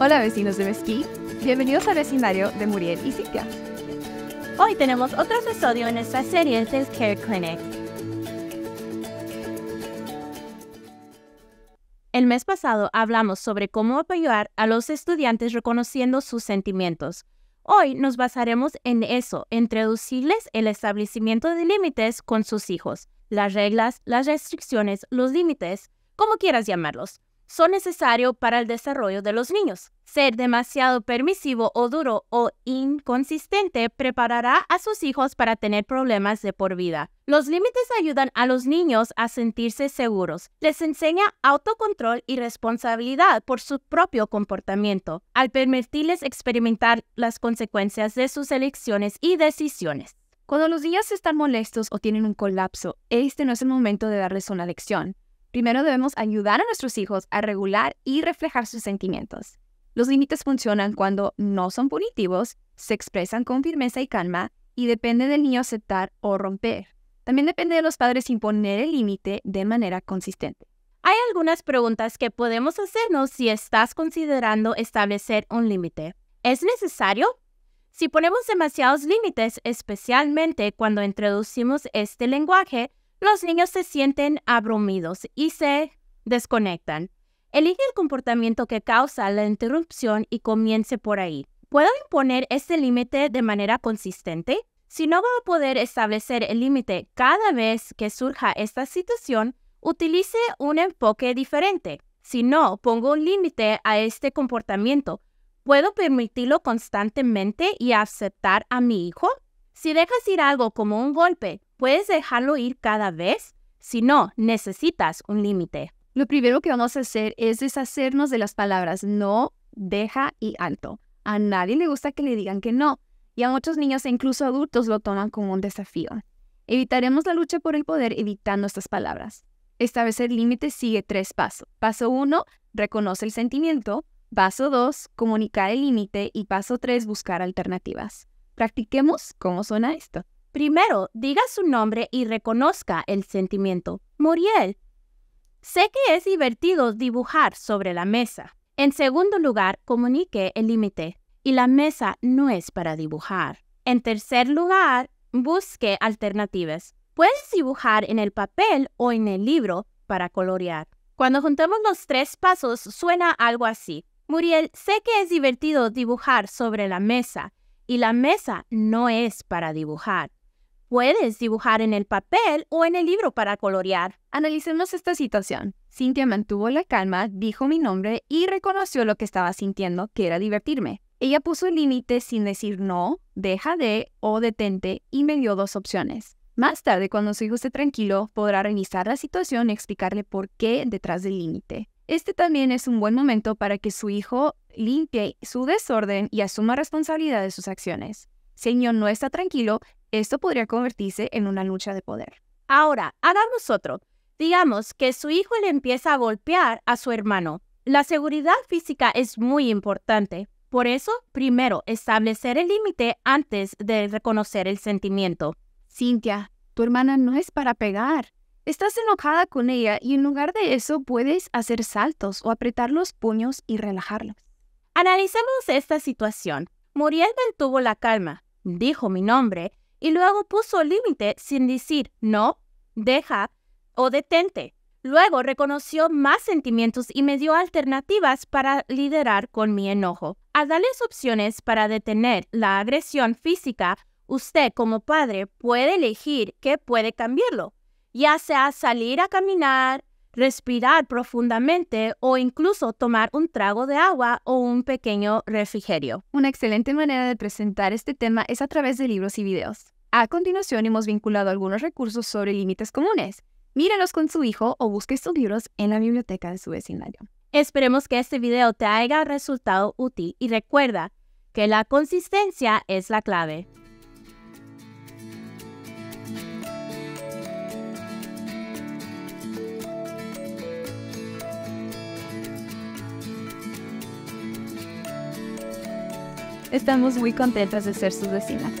Hola vecinos de Mesquí, bienvenidos al vecindario de Muriel y Cintia. Hoy tenemos otro episodio en esta serie del Care Clinic. El mes pasado hablamos sobre cómo apoyar a los estudiantes reconociendo sus sentimientos. Hoy nos basaremos en eso, introducirles el establecimiento de límites con sus hijos, las reglas, las restricciones, los límites, como quieras llamarlos son necesarios para el desarrollo de los niños. Ser demasiado permisivo o duro o inconsistente preparará a sus hijos para tener problemas de por vida. Los límites ayudan a los niños a sentirse seguros, les enseña autocontrol y responsabilidad por su propio comportamiento, al permitirles experimentar las consecuencias de sus elecciones y decisiones. Cuando los niños están molestos o tienen un colapso, este no es el momento de darles una lección. Primero debemos ayudar a nuestros hijos a regular y reflejar sus sentimientos. Los límites funcionan cuando no son punitivos, se expresan con firmeza y calma y depende del niño aceptar o romper. También depende de los padres imponer el límite de manera consistente. Hay algunas preguntas que podemos hacernos si estás considerando establecer un límite. ¿Es necesario? Si ponemos demasiados límites, especialmente cuando introducimos este lenguaje, los niños se sienten abrumidos y se desconectan. Elige el comportamiento que causa la interrupción y comience por ahí. ¿Puedo imponer este límite de manera consistente? Si no va a poder establecer el límite cada vez que surja esta situación, utilice un enfoque diferente. Si no pongo un límite a este comportamiento, ¿puedo permitirlo constantemente y aceptar a mi hijo? Si dejas ir algo como un golpe, ¿Puedes dejarlo ir cada vez? Si no, necesitas un límite. Lo primero que vamos a hacer es deshacernos de las palabras no, deja y alto. A nadie le gusta que le digan que no, y a muchos niños e incluso adultos lo toman como un desafío. Evitaremos la lucha por el poder evitando estas palabras. Establecer límite sigue tres pasos. Paso uno, reconoce el sentimiento. Paso dos, comunicar el límite. Y paso tres, buscar alternativas. Practiquemos cómo suena esto. Primero, diga su nombre y reconozca el sentimiento. Muriel. Sé que es divertido dibujar sobre la mesa. En segundo lugar, comunique el límite y la mesa no es para dibujar. En tercer lugar, busque alternativas. Puedes dibujar en el papel o en el libro para colorear. Cuando juntamos los tres pasos suena algo así. Muriel, sé que es divertido dibujar sobre la mesa y la mesa no es para dibujar. Puedes dibujar en el papel o en el libro para colorear. Analicemos esta situación. Cynthia mantuvo la calma, dijo mi nombre y reconoció lo que estaba sintiendo, que era divertirme. Ella puso el límite sin decir no, deja de o detente y me dio dos opciones. Más tarde, cuando su hijo esté tranquilo, podrá revisar la situación y explicarle por qué detrás del límite. Este también es un buen momento para que su hijo limpie su desorden y asuma responsabilidad de sus acciones. Si no está tranquilo, esto podría convertirse en una lucha de poder. Ahora, hagamos otro. Digamos que su hijo le empieza a golpear a su hermano. La seguridad física es muy importante. Por eso, primero, establecer el límite antes de reconocer el sentimiento. Cintia, tu hermana no es para pegar. Estás enojada con ella y en lugar de eso puedes hacer saltos o apretar los puños y relajarlos. Analicemos esta situación. Muriel mantuvo la calma, dijo mi nombre y luego puso límite sin decir no, deja o detente. Luego reconoció más sentimientos y me dio alternativas para liderar con mi enojo. Al darles opciones para detener la agresión física, usted como padre puede elegir qué puede cambiarlo, ya sea salir a caminar, respirar profundamente o incluso tomar un trago de agua o un pequeño refrigerio. Una excelente manera de presentar este tema es a través de libros y videos. A continuación hemos vinculado algunos recursos sobre límites comunes. Míralos con su hijo o busque estos libros en la biblioteca de su vecindario. Esperemos que este video te haya resultado útil y recuerda que la consistencia es la clave. Estamos muy contentas de ser sus vecinas.